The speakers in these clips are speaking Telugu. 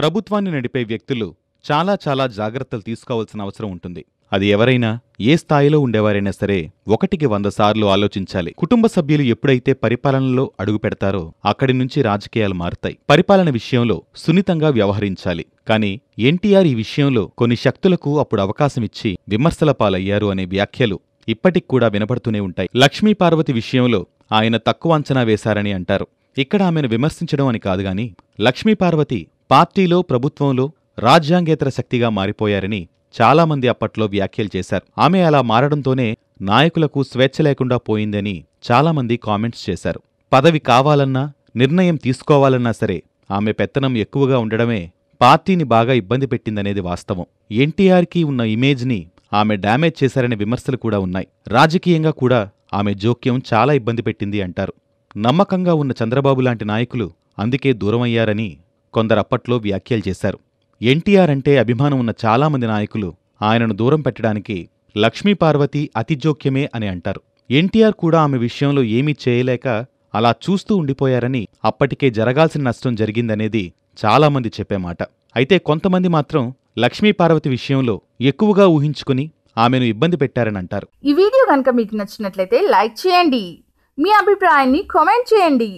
ప్రభుత్వాన్ని నడిపే వ్యక్తులు చాలా చాలా జాగ్రత్తలు తీసుకోవాల్సిన అవసరం ఉంటుంది అది ఎవరైనా ఏ స్థాయిలో ఉండేవారైనా సరే ఒకటికి వంద సార్లు ఆలోచించాలి కుటుంబ సభ్యులు ఎప్పుడైతే పరిపాలనలో అడుగు పెడతారో అక్కడి నుంచి రాజకీయాలు మారుతాయి పరిపాలన విషయంలో సున్నితంగా వ్యవహరించాలి కాని ఎన్టీఆర్ ఈ విషయంలో కొన్ని శక్తులకు అప్పుడు అవకాశమిచ్చి విమర్శల పాలయ్యారు అనే వ్యాఖ్యలు ఇప్పటికి కూడా వినపడుతూనే ఉంటాయి లక్ష్మీపార్వతి విషయంలో ఆయన తక్కువ అంచనా వేశారని అంటారు ఇక్కడ ఆమెను విమర్శించడం అని కాదుగాని లక్ష్మీపార్వతి పార్టీలో ప్రభుత్వంలో రాజ్యాంగేతర శక్తిగా మారిపోయారని చాలామంది అప్పట్లో వ్యాఖ్యలు చేశారు ఆమె అలా మారడంతోనే నాయకులకు స్వేచ్ఛ లేకుండా పోయిందని చాలామంది కామెంట్స్ చేశారు పదవి కావాలన్నా నిర్ణయం తీసుకోవాలన్నా సరే ఆమె పెత్తనం ఎక్కువగా ఉండడమే పార్టీని బాగా ఇబ్బంది పెట్టిందనేది వాస్తవం ఎన్టీఆర్కి ఉన్న ఇమేజ్ని ఆమె డ్యామేజ్ చేశారనే విమర్శలు కూడా ఉన్నాయి రాజకీయంగా కూడా ఆమె జోక్యం చాలా ఇబ్బంది పెట్టింది అంటారు నమ్మకంగా ఉన్న చంద్రబాబు లాంటి నాయకులు అందుకే దూరమయ్యారని కొందరు అప్పట్లో వ్యాఖ్యలు చేశారు ఎన్టీఆర్ అంటే అభిమానం ఉన్న చాలామంది నాయకులు ఆయనను దూరం పెట్టడానికి లక్ష్మీపార్వతి అతిజోక్యమే అతి జోక్యమే అని అంటారు ఎన్టీఆర్ కూడా ఆమె విషయంలో ఏమీ చేయలేక అలా చూస్తూ ఉండిపోయారని అప్పటికే జరగాల్సిన నష్టం జరిగిందనేది చాలామంది చెప్పేమాట అయితే కొంతమంది మాత్రం లక్ష్మీపార్వతి విషయంలో ఎక్కువగా ఊహించుకుని ఆమెను ఇబ్బంది పెట్టారని అంటారు ఈ వీడియో కనుక మీకు నచ్చినట్లయితే లైక్ చేయండి మీ అభిప్రాయాన్ని కామెంట్ చేయండి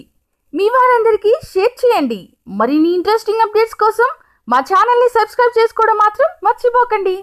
మీ వారందరికీ షేర్ చేయండి మరిన్ని ఇంట్రెస్టింగ్ అప్డేట్స్ కోసం మా ఛానల్ని సబ్స్క్రైబ్ చేసుకోవడం మాత్రం మర్చిపోకండి